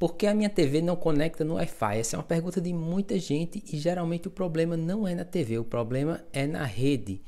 Por que a minha TV não conecta no Wi-Fi? Essa é uma pergunta de muita gente e geralmente o problema não é na TV, o problema é na rede.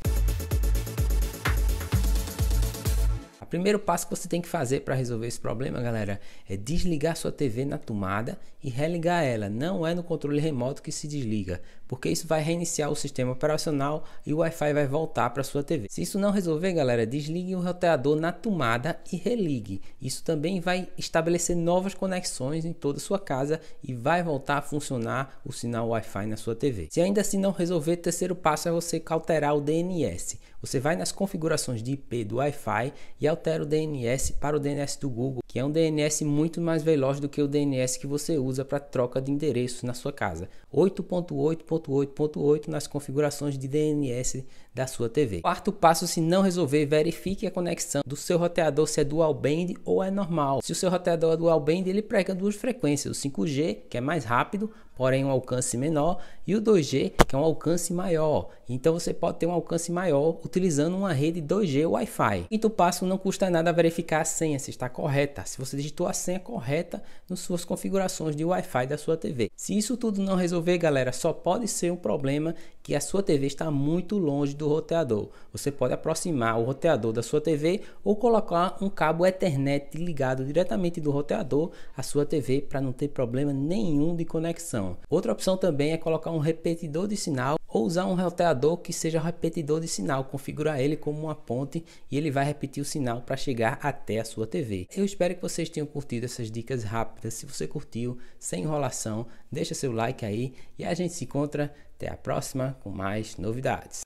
primeiro passo que você tem que fazer para resolver esse problema, galera, é desligar sua TV na tomada e religar ela. Não é no controle remoto que se desliga, porque isso vai reiniciar o sistema operacional e o Wi-Fi vai voltar para sua TV. Se isso não resolver, galera, desligue o roteador na tomada e religue. Isso também vai estabelecer novas conexões em toda a sua casa e vai voltar a funcionar o sinal Wi-Fi na sua TV. Se ainda assim não resolver, o terceiro passo é você cauterar o DNS. Você vai nas configurações de IP do Wi-Fi e altera o DNS para o DNS do Google, que é um DNS muito mais veloz do que o DNS que você usa para troca de endereços na sua casa. 8.8.8.8 nas configurações de DNS da sua TV. Quarto passo, se não resolver, verifique a conexão do seu roteador se é dual band ou é normal. Se o seu roteador é dual band, ele prega duas frequências, o 5G, que é mais rápido, porém um alcance menor, e o 2G, que é um alcance maior. Então você pode ter um alcance maior utilizando uma rede 2G Wi-Fi. Quinto passo, não custa nada verificar a senha se está correta, se você digitou a senha correta nas suas configurações de Wi-Fi da sua TV. Se isso tudo não resolver, galera, só pode ser um problema que a sua TV está muito longe do roteador. Você pode aproximar o roteador da sua TV ou colocar um cabo Ethernet ligado diretamente do roteador à sua TV para não ter problema nenhum de conexão. Outra opção também é colocar um repetidor de sinal ou usar um roteador que seja repetidor de sinal, configurar ele como uma ponte e ele vai repetir o sinal para chegar até a sua TV. Eu espero que vocês tenham curtido essas dicas rápidas. Se você curtiu, sem enrolação, deixa seu like aí e a gente se encontra até a próxima com mais novidades.